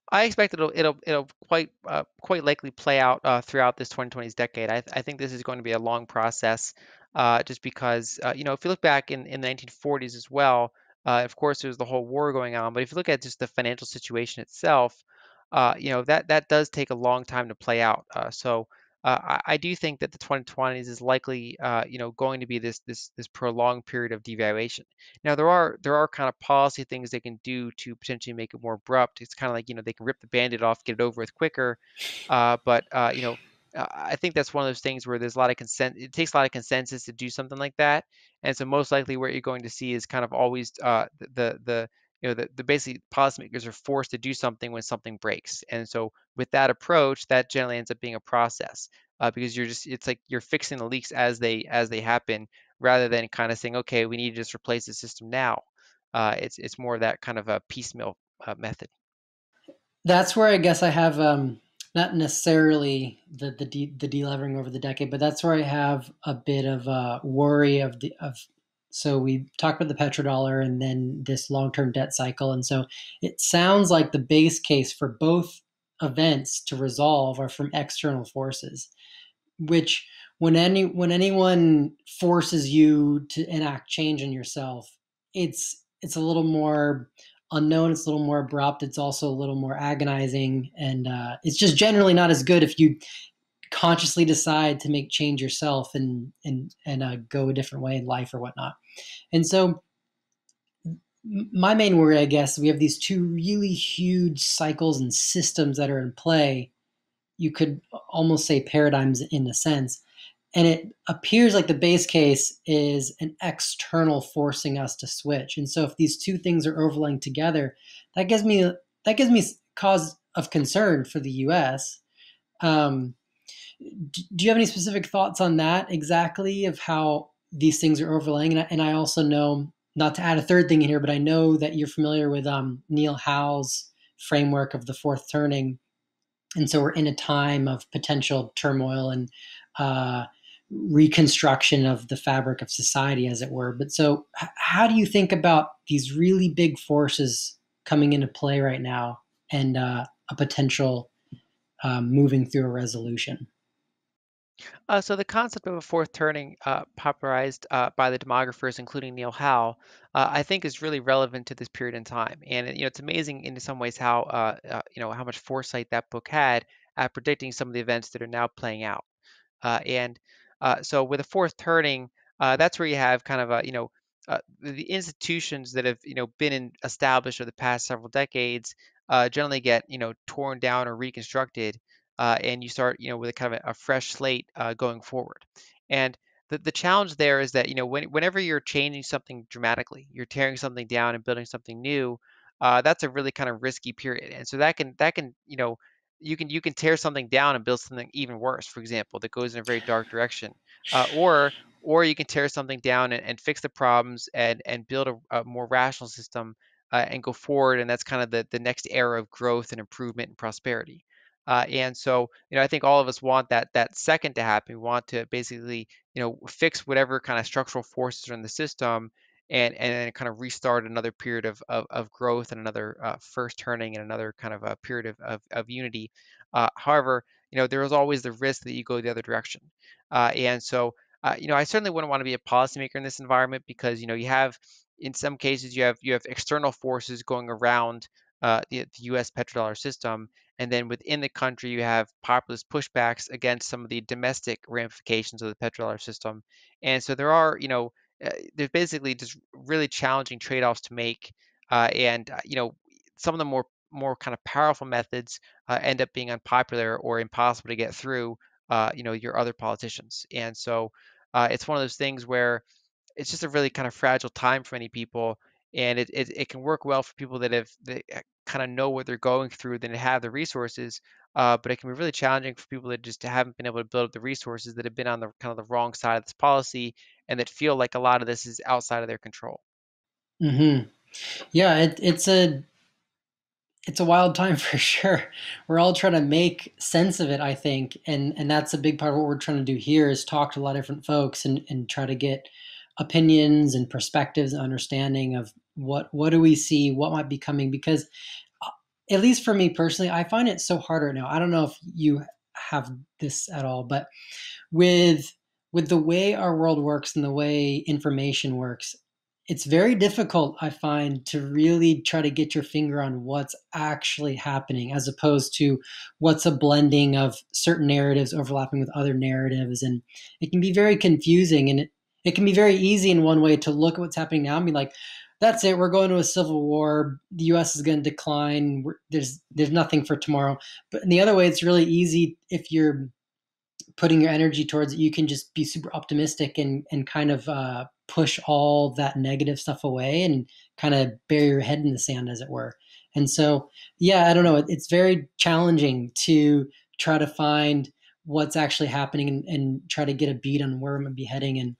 I expect it'll it'll it'll quite uh, quite likely play out uh, throughout this 2020s decade. I, th- I think this is going to be a long process uh, just because uh, you know if you look back in, in the 1940s as well, uh, of course there's the whole war going on, but if you look at just the financial situation itself, uh, you know that that does take a long time to play out. Uh, so uh, I, I, do think that the 2020s is likely you know going to be this this this prolonged period of devaluation. Now there are there are kind of policy things they can do to potentially make it more abrupt. It's kind of like you know they can rip the band-aid off, get it over with quicker, but you know uh, I think that's one of those things where there's a lot of consent. It takes a lot of consensus to do something like that, and so most likely what you're going to see is kind of always uh, the the you know the, the basically policymakers are forced to do something when something breaks, and so with that approach, that generally ends up being a process uh, because you're just it's like you're fixing the leaks as they as they happen rather than kind of saying okay we need to just replace the system now. Uh, it's it's more of that kind of a piecemeal uh, method. That's where I guess I have. Um not necessarily the the de- the delevering over the decade, but that's where I have a bit of a worry of the of so we talked about the petrodollar and then this long-term debt cycle, and so it sounds like the base case for both events to resolve are from external forces, which when any when anyone forces you to enact change in yourself, it's it's a little more unknown. It's a little more abrupt. It's also a little more agonizing, and uh, it's just generally not as good if you consciously decide to make change yourself and and and uh, go a different way in life or whatnot. And so, my main worry, I guess, we have these two really huge cycles and systems that are in play. You could almost say paradigms in a sense and it appears like the base case is an external forcing us to switch and so if these two things are overlaying together that gives me that gives me cause of concern for the us um, do you have any specific thoughts on that exactly of how these things are overlaying and I, and I also know not to add a third thing in here but i know that you're familiar with um, neil howe's framework of the fourth turning and so we're in a time of potential turmoil and uh, reconstruction of the fabric of society, as it were. But so, how do you think about these really big forces coming into play right now and uh, a potential um, moving through a resolution? Uh, so the concept of a fourth turning, uh, popularized uh, by the demographers, including Neil Howe, uh, I think is really relevant to this period in time. And you know, it's amazing in some ways how uh, uh, you know how much foresight that book had at predicting some of the events that are now playing out. and uh, so with a fourth turning, uh, that's where you have kind of a you know uh, the institutions that have you know been in, established over the past several decades uh, generally get you know torn down or reconstructed, uh, and you start you know with a kind of a, a fresh slate going forward. And the, the challenge there is that you know when, whenever you're changing something dramatically, you're tearing something down and building something new. that's a really kind of risky period, and so that can that can you know you can you can tear something down and build something even worse for example that goes in a very dark direction uh, [SIGHS] or or you can tear something down and, and fix the problems and and build a, a more rational system uh, and go forward and that's kind of the the next era of growth and improvement and prosperity uh, and so you know i think all of us want that that second to happen we want to basically you know fix whatever kind of structural forces are in the system and and then kind of restart another period of of, of growth and another uh, first turning and another kind of a period of of, of unity. Uh, however, you know there is always the risk that you go the other direction, uh, and so uh, you know I certainly wouldn't want to be a policymaker in this environment because you know you have in some cases you have you have external forces going around uh, the, the U.S. petrodollar system. And then within the country, you have populist pushbacks against some of the domestic ramifications of the petrodollar system. And so there are, you know, uh, they there's basically just really challenging trade-offs to make, uh, and uh, you know some of the more more kind of powerful methods uh, end up being unpopular or impossible to get through, you know, your other politicians. And so it's one of those things where it's just a really kind of fragile time for many people, and it it, it can work well for people that have that kind of know what they're going through, then have the resources. Uh, but it can be really challenging for people that just haven't been able to build up the resources that have been on the kind of the wrong side of this policy and that feel like a lot of this is outside of their control. Hmm. Yeah, it, it's a it's a wild time [LAUGHS] for sure. We're all trying to make sense of it, I think, and and that's a big part of what we're trying to do here is talk to a lot of different folks and and try to get opinions and perspectives and understanding of what what do we see, what might be coming because uh, at least for me personally, I find it so hard right now. I don't know if you have this at all, but with with the way our world works and the way information works, it's very difficult, I find, to really try to get your finger on what's actually happening as opposed to what's a blending of certain narratives overlapping with other narratives. And it can be very confusing. And it, it can be very easy in one way to look at what's happening now and be like, that's it. We're going to a civil war. The U.S. is going to decline. there's there's nothing for tomorrow. But in the other way, it's really easy if you're putting your energy towards it, you can just be super optimistic and and kind of uh, push all that negative stuff away and kind of bury your head in the sand, as it were. And so, yeah, I don't know. it's very challenging to try to find what's actually happening and, and try to get a beat on where I'm going to be heading. And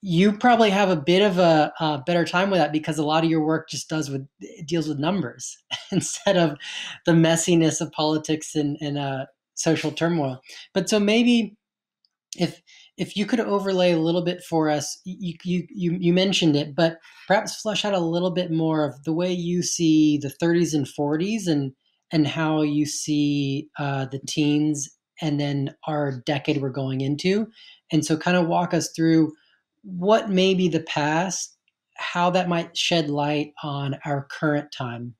you probably have a bit of a, a, better time with that because a lot of your work just does with deals with numbers [LAUGHS] instead of the messiness of politics and, and uh, social turmoil. But so maybe if if you could overlay a little bit for us, you you you, you mentioned it, but perhaps flush out a little bit more of the way you see the 30s and 40s and and how you see uh, the teens and then our decade we're going into. And so kind of walk us through what may be the past, how that might shed light on our current time.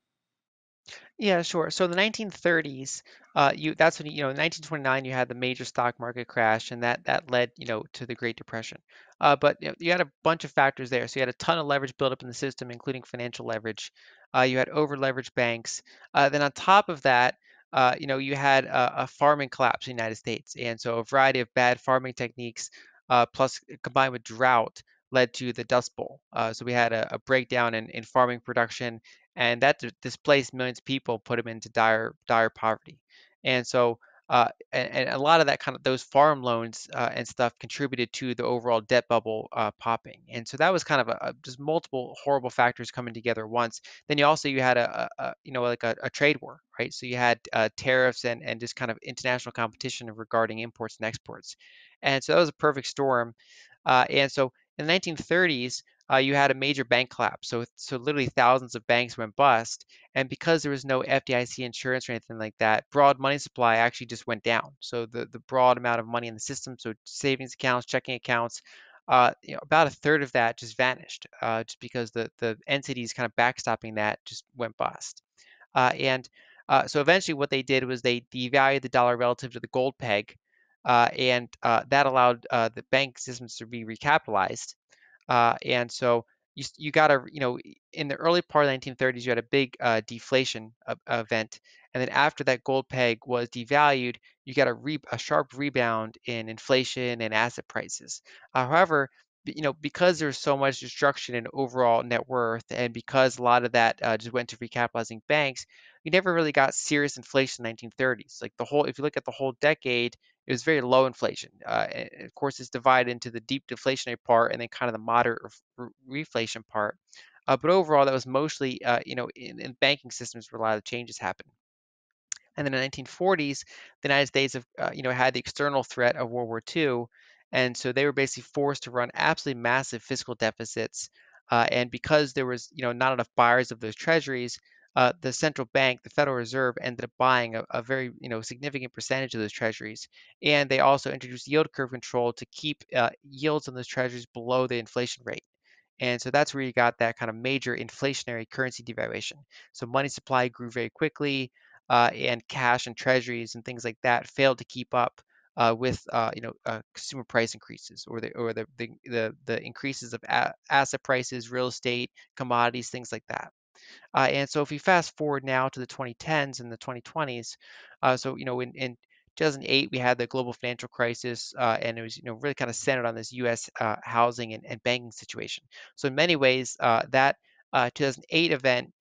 Yeah, sure. So the 1930s uh, you that's when you know in 1929 you had the major stock market crash and that that led you know to the Great Depression. Uh, but you, know, you, had a bunch of factors there. So you had a ton of leverage built up in the system, including financial leverage. Uh, you had over leveraged banks. Uh, then on top of that, uh, you know you had a, a, farming collapse in the United States, and so a variety of bad farming techniques, uh, plus combined with drought, led to the Dust Bowl. so we had a, a breakdown in, in farming production and that displaced millions of people, put them into dire dire poverty. And so, uh, and, and, a lot of that kind of those farm loans uh, and stuff contributed to the overall debt bubble uh, popping. And so that was kind of a, a, just multiple horrible factors coming together once. Then you also you had a, a you know like a, a, trade war, right? So you had uh, tariffs and and just kind of international competition regarding imports and exports. And so that was a perfect storm. Uh, and so in the 1930s, uh, you had a major bank collapse. So, so literally thousands of banks went bust. And because there was no FDIC insurance or anything like that, broad money supply actually just went down. So the, the broad amount of money in the system, so savings accounts, checking accounts, uh, you know, about a third of that just vanished uh, just because the, the entities kind of backstopping that just went bust. Uh, and uh, so eventually what they did was they devalued the dollar relative to the gold peg. Uh, and that allowed the bank systems to be recapitalized. Uh, and so you, you got a, you know, in the early part of the 1930s, you had a big uh, deflation uh, event. And then after that gold peg was devalued, you got a, re- a sharp rebound in inflation and asset prices. Uh, however, you know, because there's so much destruction in overall net worth, and because a lot of that uh, just went to recapitalizing banks, you never really got serious inflation in the 1930s. Like the whole, if you look at the whole decade, it was very low inflation. Uh, of course, it's divided into the deep deflationary part and then kind of the moderate re- reflation part. Uh, but overall, that was mostly, uh, you know, in, in, banking systems where a lot of the changes happen. And then in the 1940s, the United States, have, uh, you know, had the external threat of World War II, and so they were basically forced to run absolutely massive fiscal deficits. Uh, and because there was, you know, not enough buyers of those treasuries, uh, the central bank, the Federal Reserve, ended up buying a, a, very you know significant percentage of those treasuries, and they also introduced yield curve control to keep uh, yields on those treasuries below the inflation rate. And so that's where you got that kind of major inflationary currency devaluation. So money supply grew very quickly, uh, and cash and treasuries and things like that failed to keep up uh, with uh, you know uh, consumer price increases or the or the the, the, the increases of a- asset prices, real estate, commodities, things like that. Uh, and so if you fast forward now to the 2010s and the 2020s, uh, so you know in, in 2008 we had the global financial crisis, uh, and it was you know really kind of centered on this U.S. Uh, housing and, and, banking situation. So in many ways, uh, that uh, 2008 event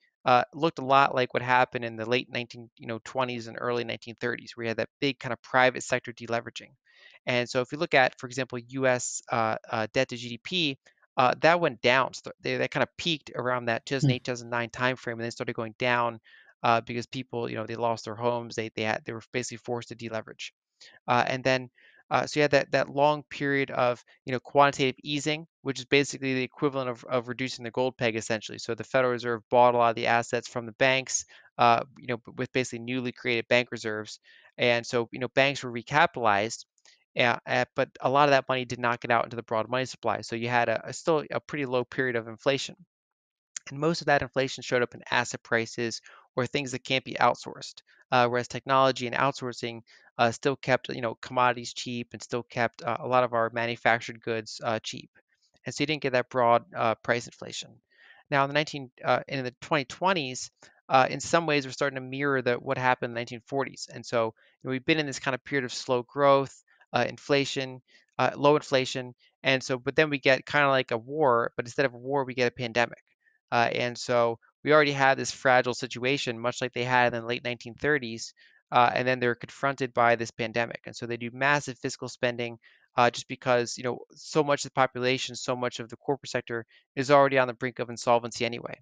looked a lot like what happened in the late 19 you know 20s and early 1930s, where you had that big kind of private sector deleveraging. And so if you look at, for example, U.S. debt to GDP uh, that went down. So they, they kind of peaked around that 2008, hmm. 2009 timeframe, and then started going down uh, because people, you know, they lost their homes. They they had they were basically forced to deleverage, uh, and then. Uh, so you had that, that long period of you know quantitative easing, which is basically the equivalent of, of reducing the gold peg essentially. So the Federal Reserve bought a lot of the assets from the banks, uh, you know, with basically newly created bank reserves, and so you know banks were recapitalized, yeah, eh, but a lot of that money did not get out into the broad money supply. So you had a, a still a pretty low period of inflation. And most of that inflation showed up in asset prices or things that can't be outsourced. Uh, whereas technology and outsourcing uh, still kept you know commodities cheap and still kept uh, a lot of our manufactured goods uh, cheap, and so you didn't get that broad uh, price inflation. Now in the 19 uh, in the 2020s, in some ways we're starting to mirror the, what happened in the 1940s, and so you know, we've been in this kind of period of slow growth uh, inflation, uh, low inflation, and so but then we get kind of like a war, but instead of a war, we get a pandemic, uh, and so we already had this fragile situation, much like they had in the late 1930s, uh, and then they're confronted by this pandemic, and so they do massive fiscal spending. Uh, just because you know so much of the population, so much of the corporate sector is already on the brink of insolvency anyway.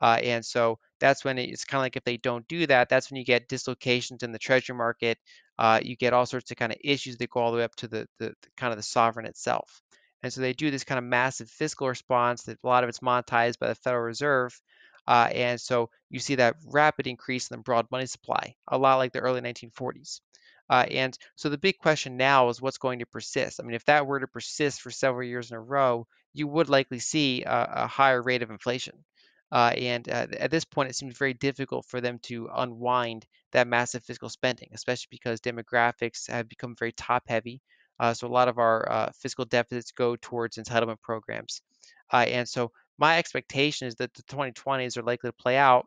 Uh, and so that's when it's kind of like if they don't do that, that's when you get dislocations in the treasury market. Uh, you get all sorts of kind of issues that go all the way up to the, the, the, kind of the sovereign itself. And so they do this kind of massive fiscal response that a lot of it's monetized by the Federal Reserve. Uh, and so you see that rapid increase in the broad money supply, a lot like the early 1940s. Uh, and so the big question now is what's going to persist. I mean, if that were to persist for several years in a row, you would likely see a, a higher rate of inflation. Uh, and uh, at this point, it seems very difficult for them to unwind that massive fiscal spending, especially because demographics have become very top heavy. Uh, so a lot of our uh, fiscal deficits go towards entitlement programs. Uh, and so my expectation is that the 2020s are likely to play out,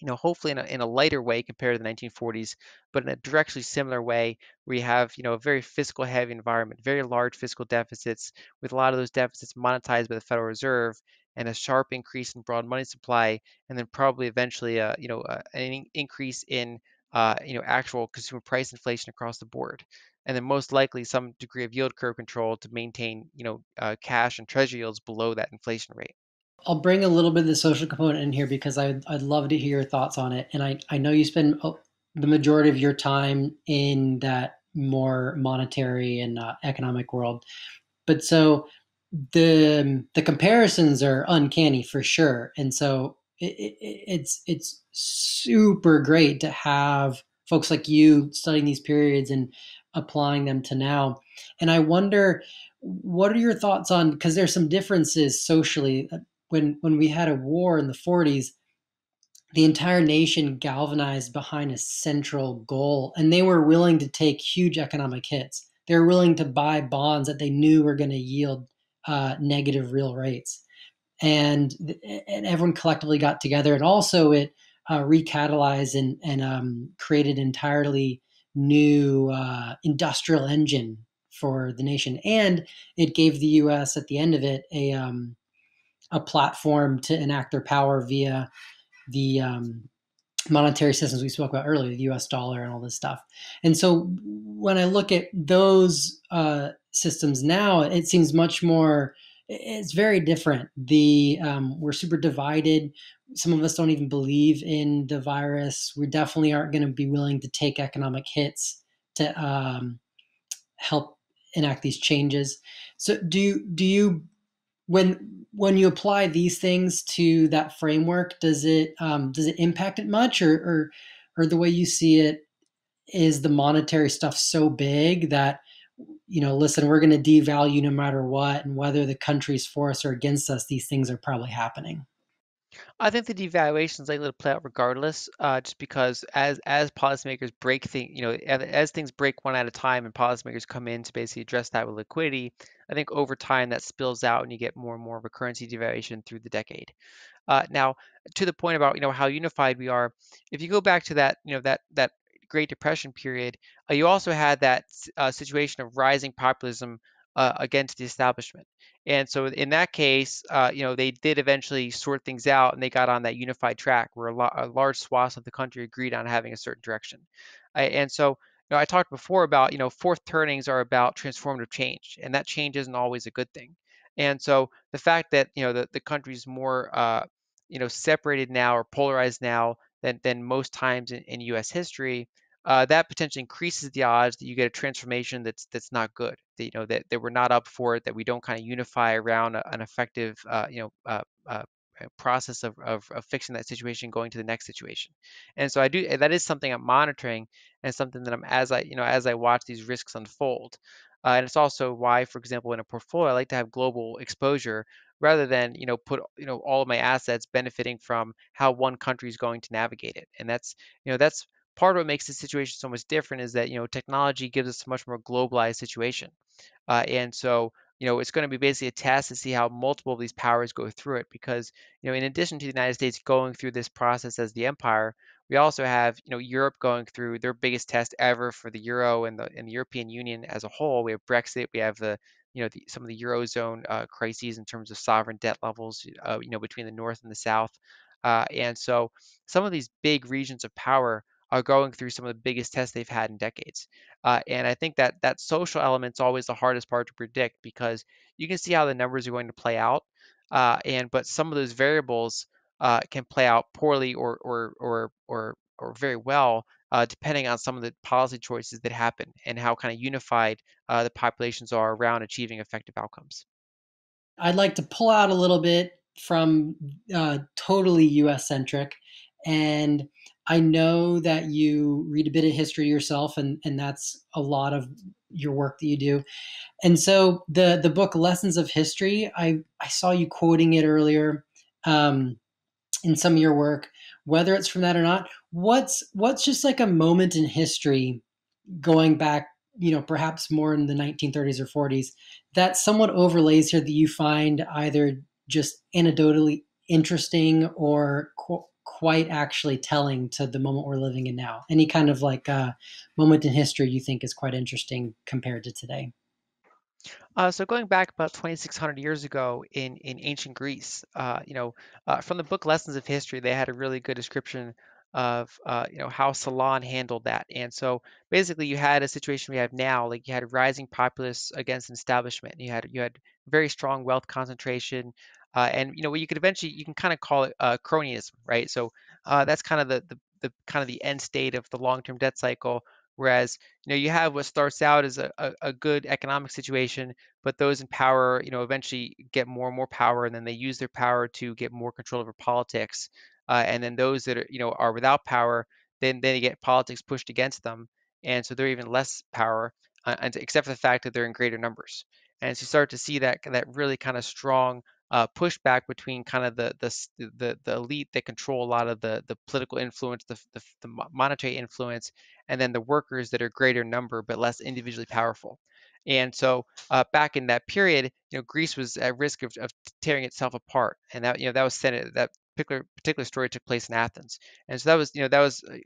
you know, hopefully in a, in a lighter way compared to the 1940s, but in a directly similar way where you have, you know, a very fiscal heavy environment, very large fiscal deficits with a lot of those deficits monetized by the Federal Reserve and a sharp increase in broad money supply, and then probably eventually, a uh, you know, uh, an increase in uh, you know actual consumer price inflation across the board, and then most likely some degree of yield curve control to maintain you know uh, cash and treasury yields below that inflation rate. I'll bring a little bit of the social component in here because I, I'd, I'd love to hear your thoughts on it, and I I know you spend oh, the majority of your time in that more monetary and uh, economic world, but so the the comparisons are uncanny for sure, and so it, it, it's it's super great to have folks like you studying these periods and applying them to now. And I wonder, what are your thoughts on because there's some differences socially. Uh, when when we had a war in the 40s, the entire nation galvanized behind a central goal, and they were willing to take huge economic hits. They were willing to buy bonds that they knew were going to yield uh, negative real rates. And, and everyone collectively got together. And also, it uh, recatalyzed and, and um, created entirely new uh, industrial engine for the nation. And it gave the U.S. at the end of it a um, a platform to enact their power via the um, monetary systems we spoke about earlier, the U.S. dollar and all this stuff. And so when I look at those uh, systems now, it seems much more. It's very different. The um, we're super divided. Some of us don't even believe in the virus. We definitely aren't going to be willing to take economic hits to um, help enact these changes. So, do you, do you when when you apply these things to that framework, does it um, does it impact it much, or, or or the way you see it is the monetary stuff so big that you know, listen, we're going to devalue no matter what, and whether the country's for us or against us, these things are probably happening. I think the devaluation is likely to play out regardless, uh, just because as as policymakers break things, you know, as, as, things break one at a time, and policymakers come in to basically address that with liquidity, I think over time that spills out, and you get more and more of a currency devaluation through the decade. Uh, now, to the point about you know how unified we are, if you go back to that you know that that Great Depression period, uh, you also had that uh, situation of rising populism uh, against the establishment. And so in that case, uh, you know, they did eventually sort things out and they got on that unified track where a, lo- a large swath of the country agreed on having a certain direction. and so you know, I talked before about, you know, fourth turnings are about transformative change, and that change isn't always a good thing. And so the fact that, you know, the, the country's more, uh, you know, separated now or polarized now than, than most times in, in US history uh, that potentially increases the odds that you get a transformation that's that's not good. That you know that, that we're not up for it. That we don't kind of unify around a, an effective uh, you know uh, uh, uh, process of, of, of fixing that situation, going to the next situation. And so I do that is something I'm monitoring and something that I'm as I you know as I watch these risks unfold. Uh, and it's also why, for example, in a portfolio, I like to have global exposure rather than you know put you know all of my assets benefiting from how one country is going to navigate it and that's you know that's part of what makes the situation so much different is that you know technology gives us a much more globalized situation, uh, and so you know it's going to be basically a test to see how multiple of these powers go through it because you know in addition to the United States going through this process as the empire, we also have you know Europe going through their biggest test ever for the euro and the and the European Union as a whole. We have Brexit, we have the you know the, some of the eurozone uh, crises in terms of sovereign debt levels uh, you know between the north and the south uh, and so some of these big regions of power are going through some of the biggest tests they've had in decades. Uh, and I think that that social element is always the hardest part to predict because you can see how the numbers are going to play out. Uh, and but some of those variables uh, can play out poorly or or or or, or very well uh, depending on some of the policy choices that happen and how kind of unified uh, the populations are around achieving effective outcomes. I'd like to pull out a little bit from uh, totally US centric and I know that you read a bit of history yourself, and and that's a lot of your work that you do. And so the the book Lessons of History, I I saw you quoting it earlier um, in some of your work. Whether it's from that or not, what's what's just like a moment in history, going back, you know, perhaps more in the 1930s or 40s, that somewhat overlays here that you find either just anecdotally interesting or quite actually telling to the moment we're living in now. Any kind of like uh, moment in history you think is quite interesting compared to today? Uh, so going back about 2,600 years ago in, in ancient Greece, uh, you know, uh, from the book Lessons of History, they had a really good description of uh, you know how Salon handled that. And so basically, you had a situation we have now, like you had rising populace against establishment. You had you had very strong wealth concentration. Uh, and you know, you could eventually you can kind of call it uh, cronyism, right? So uh, that's kind of the, the the kind of the end state of the long-term debt cycle. Whereas you know you have what starts out as a, a, a, good economic situation, but those in power you know eventually get more and more power, and then they use their power to get more control over politics. Uh, and then those that are you know are without power, then they get politics pushed against them, and so they're even less power, uh, and except for the fact that they're in greater numbers. And so you start to see that that really kind of strong uh, pushback between kind of the, the the the elite that control a lot of the the political influence, the, the, the monetary influence, and then the workers that are greater number but less individually powerful. And so uh, back in that period, you know, Greece was at risk of, of tearing itself apart, and that you know that was Senate, that particular particular story took place in Athens, and so that was you know that was uh,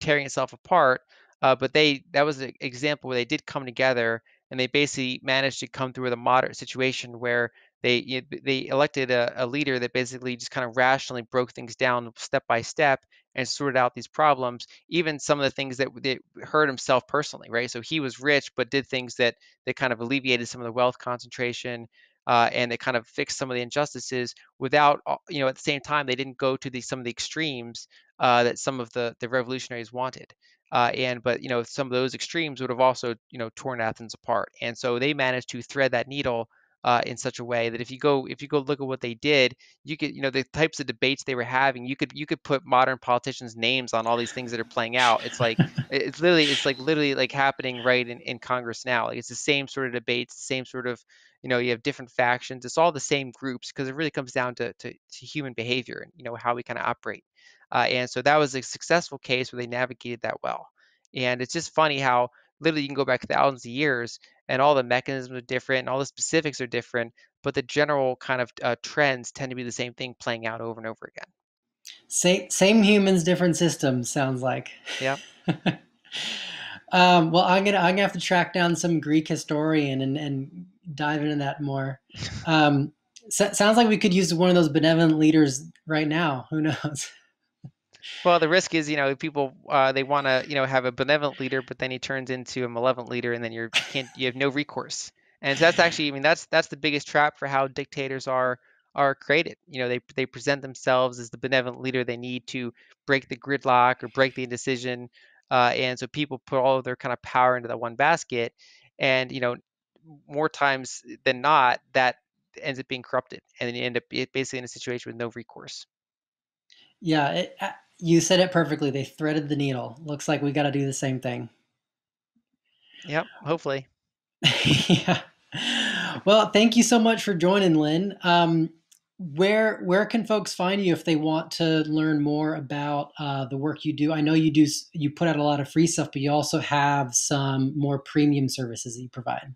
tearing itself apart. Uh, but they that was an example where they did come together and they basically managed to come through with a moderate situation where they you know, they elected a, a, leader that basically just kind of rationally broke things down step by step and sorted out these problems even some of the things that, that hurt himself personally right so he was rich but did things that that kind of alleviated some of the wealth concentration uh, and they kind of fixed some of the injustices without you know at the same time they didn't go to the some of the extremes uh, that some of the the revolutionaries wanted uh, and but you know some of those extremes would have also you know torn Athens apart and so they managed to thread that needle uh, in such a way that if you go if you go look at what they did, you could you know the types of debates they were having. You could you could put modern politicians' names on all these things that are playing out. It's like [LAUGHS] it's literally it's like literally like happening right in, in Congress now. Like it's the same sort of debates, the same sort of you know you have different factions. It's all the same groups because it really comes down to, to to human behavior and you know how we kind of operate. Uh, and so that was a successful case where they navigated that well. And it's just funny how literally you can go back thousands of years and all the mechanisms are different and all the specifics are different, but the general kind of uh, trends tend to be the same thing playing out over and over again. Same, same humans, different systems. Sounds like. Yeah. [LAUGHS] um, well, I'm gonna I'm gonna have to track down some Greek historian and and dive into that more. [LAUGHS] Um, so, sounds like we could use one of those benevolent leaders right now. Who knows? Well, the risk is, you know, people uh, they want to, you know, have a benevolent leader, but then he turns into a malevolent leader, and then you're you are can not you have no recourse. And so that's actually, I mean, that's that's the biggest trap for how dictators are are created. You know, they they present themselves as the benevolent leader they need to break the gridlock or break the indecision, uh, and so people put all of their kind of power into that one basket, and you know, more times than not, that ends up being corrupted, and then you end up basically in a situation with no recourse. Yeah, it, you said it perfectly. They threaded the needle. Looks like we got to do the same thing. Yep, hopefully. [LAUGHS] yeah. Well, thank you so much for joining, Lynn. Um, where where can folks find you if they want to learn more about uh, the work you do? I know you do you put out a lot of free stuff, but you also have some more premium services that you provide.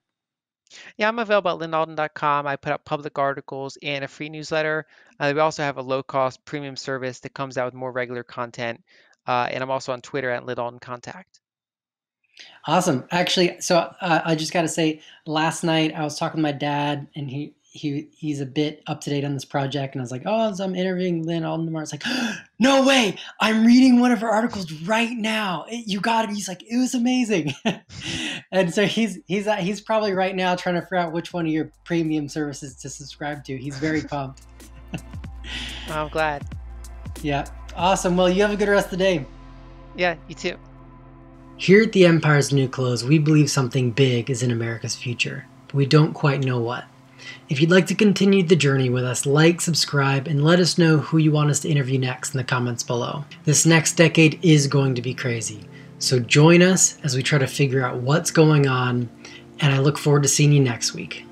Yeah, I'm available at linalden.com. I put up public articles and a free newsletter. Uh, we also have a low cost premium service that comes out with more regular content. Uh, and I'm also on Twitter at linalden Awesome. Actually, so uh, I just got to say, last night I was talking to my dad, and he he he's a bit up to date on this project, and I was like, oh, so I'm interviewing Lynn Aldenmar. It's like, [GASPS] no way, I'm reading one of her articles right now. It, you got it. He's like, it was amazing, [LAUGHS] and so he's he's uh, he's probably right now trying to figure out which one of your premium services to subscribe to. He's very [LAUGHS] pumped. I'm glad. Yeah, awesome. Well, you have a good rest of the day. Yeah, you too. Here at the Empire's New Clothes, we believe something big is in America's future, but we don't quite know what. If you'd like to continue the journey with us, like, subscribe, and let us know who you want us to interview next in the comments below. This next decade is going to be crazy, so join us as we try to figure out what's going on, and I look forward to seeing you next week.